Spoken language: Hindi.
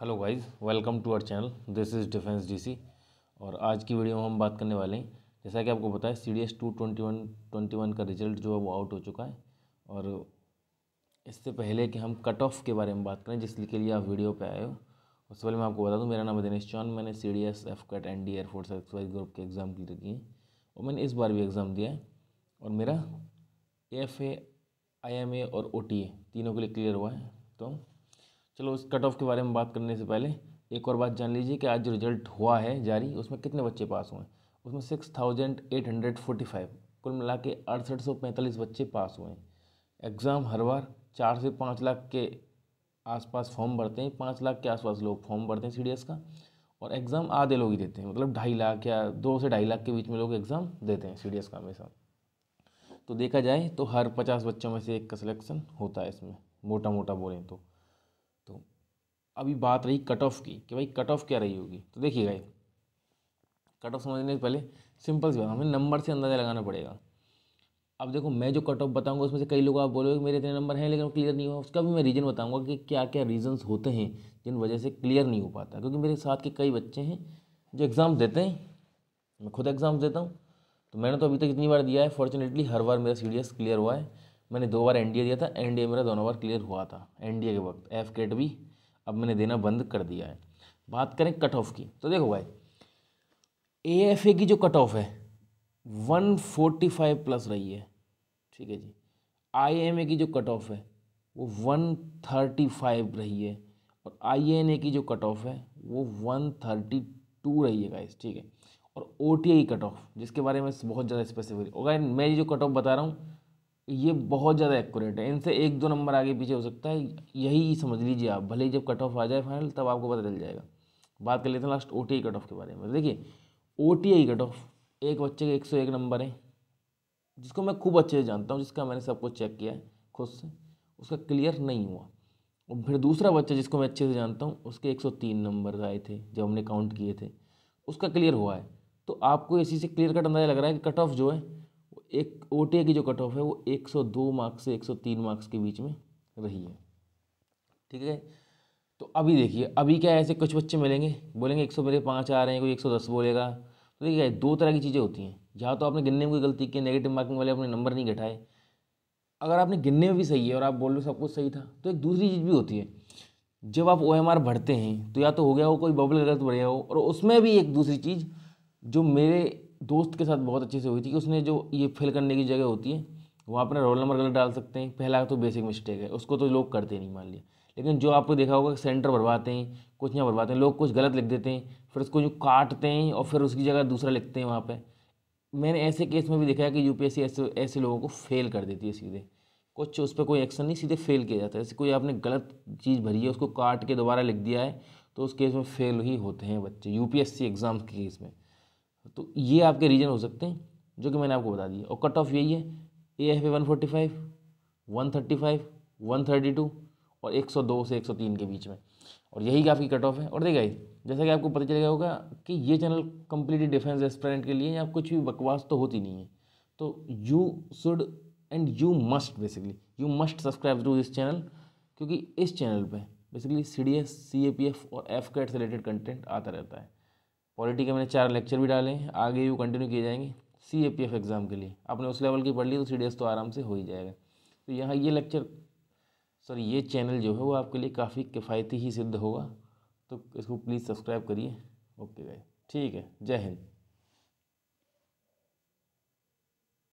hello guys welcome to our channel this is defence DC और आज की वीडियो में हम बात करने वाले हैं जैसा कि आपको बताया C D S two twenty one twenty one का रिजल्ट जो है वो आउट हो चुका है और इससे पहले कि हम कट ऑफ के बारे में बात करें जिसके लिए आप वीडियो पे आए हो उससे पहले मैं आपको बता दूं मेरा नाम है दिनेश चौहान मैंने C D S F cut N D air force X Y group के एग्ज़ाम क्लियर किए और मैंने इस बार भी एग्ज़ाम दिया है और मेरा ए F A I M A और ओ टी ए तीनों के लिए क्लियर हुआ है तो चलो उस कट ऑफ के बारे में बात करने से पहले एक और बात जान लीजिए कि आज जो रिजल्ट हुआ है जारी उसमें कितने बच्चे पास हुए उसमें six thousand eight hundred forty five कुल मिला के अड़सठ सौ पैंतालीस बच्चे पास हुए हैं एग्ज़ाम हर बार चार से पाँच लाख के आसपास फॉर्म भरते हैं पाँच लाख के आसपास लोग फॉर्म भरते हैं सी का और एग्ज़ाम आधे लोग ही देते हैं मतलब ढाई लाख या दो से ढाई लाख के बीच में लोग एग्ज़ाम देते हैं सी का हमेशा तो देखा जाए तो हर पचास बच्चों में से एक का सिलेक्शन होता है इसमें मोटा मोटा बोलें तो अभी बात रही कट ऑफ की कि भाई कट ऑफ क्या रही होगी तो देखिए भाई कट ऑफ समझने से पहले सिंपल सी बात हमें नंबर से अंदाज़ा लगाना पड़ेगा अब देखो मैं जो कट ऑफ बताऊंगा उसमें से कई लोग आप बोलोगे मेरे इतने नंबर हैं लेकिन क्लियर नहीं हुआ उसका भी मैं रीज़न बताऊंगा कि क्या क्या रीज़न्स होते हैं जिन वजह से क्लियर नहीं हो पाता क्योंकि मेरे साथ के कई बच्चे हैं जो एग्ज़ाम देते हैं मैं खुद एग्ज़ाम्स देता हूँ तो मैंने तो अभी तक इतनी बार दिया है फॉर्चुनेटली हर बार मेरा सी क्लियर हुआ है मैंने दो बार एन दिया था एन मेरा दोनों बार क्लियर हुआ था एन के वक्त एफ केट भी अब मैंने देना बंद कर दिया है बात करें कट ऑफ की तो देखो भाई ए एफ ए की जो कट ऑफ है वन फोर्टी फाइव प्लस रही है ठीक है जी आई एम ए की जो कट ऑफ है वो वन थर्टी फाइव रही है और आई एन ए की जो कट ऑफ है वो वन थर्टी टू रही है गाइस ठीक है और O T I cut off जिसके बारे में बहुत ज़्यादा स्पेसिफिक मैं ये जो कट ऑफ बता रहा हूँ ये बहुत ज़्यादा एक्यूरेट है इनसे एक दो नंबर आगे पीछे हो सकता है यही समझ लीजिए आप भले ही जब कट ऑफ आ जाए फाइनल तब आपको पता चल जाएगा बात कर लेते हैं last O T I cut off के बारे में देखिए O T I cut off एक बच्चे के एक सौ एक नंबर है जिसको मैं खूब अच्छे से जानता हूँ जिसका मैंने सब कुछ चेक किया है खुद से उसका क्लियर नहीं हुआ और फिर दूसरा बच्चा जिसको मैं अच्छे से जानता हूँ उसके एक सौ तीन नंबर आए थे जब हमने काउंट किए थे उसका क्लियर हुआ है तो आपको इसी से क्लियर कट अंदाजा लग रहा है कि कट ऑफ जो है एक ओ की जो कट ऑफ है वो 102 मार्क्स से 103 मार्क्स के बीच में रही है ठीक है तो अभी देखिए अभी क्या ऐसे कुछ बच्चे मिलेंगे बोलेंगे एक सौ मेरे पाँच आ रहे हैं कोई एक सौ दस बोलेगा तो देखिए दो तरह की चीज़ें होती हैं जहाँ तो आपने गिनने में कोई गलती की नेगेटिव मार्किंग वाले अपने नंबर नहीं घटाए अगर आपने गिनने में भी सही है और आप बोल रहे हो सब कुछ सही था तो एक दूसरी चीज़ भी होती है जब आप ओ भरते हैं तो या तो हो गया हो कोई बबल गलत बढ़ गया हो और उसमें भी एक दूसरी चीज़ जो मेरे दोस्त के साथ बहुत अच्छे से हुई थी कि उसने जो ये फेल करने की जगह होती है वहाँ अपना रोल नंबर गलत डाल सकते हैं पहला तो बेसिक मिस्टेक है उसको तो लोग करते नहीं मान लिया लेकिन जो आपको देखा होगा सेंटर भरवाते हैं कुछ यहाँ भरवाते हैं लोग कुछ गलत लिख देते हैं फिर उसको जो काटते हैं और फिर उसकी जगह दूसरा लिखते हैं वहाँ पर मैंने ऐसे केस में भी देखा है कि यू ऐसे ऐसे लोगों को फेल कर देती है सीधे कुछ उस पर कोई एक्शन नहीं सीधे फेल किया जाता है जैसे कोई आपने गलत चीज़ भरी है उसको काट के दोबारा लिख दिया है तो उस केस में फेल ही होते हैं बच्चे यूपीएससी एग्ज़ाम के केस में तो ये आपके रीजन हो सकते हैं जो कि मैंने आपको बता दिया और कट ऑफ यही है A F A one forty five one thirty five one thirty two और एक सौ दो से एक सौ तीन के बीच में और यही आपकी कट ऑफ है और देखिए जैसा कि आपको पता चलेगा होगा कि ये चैनल कम्प्लीटली डिफेंस रेस्टोरेंट के लिए या कुछ भी बकवास तो होती नहीं है तो you should and you must basically you must subscribe to this channel क्योंकि इस चैनल पे basically C D S C A P F और एफ कैट से रिलेटेड कंटेंट आता रहता है पॉलिटी के मैंने चार लेक्चर भी डाले हैं आगे भी कंटिन्यू किए जाएंगे C A P F exam के लिए आपने उस लेवल की पढ़ ली तो सी डी एस तो आराम से हो ही जाएगा तो यहाँ ये लेक्चर सर ये चैनल जो है वो आपके लिए काफ़ी किफ़ायती ही सिद्ध होगा तो इसको प्लीज़ सब्सक्राइब करिए ओके भाई ठीक है जय हिंद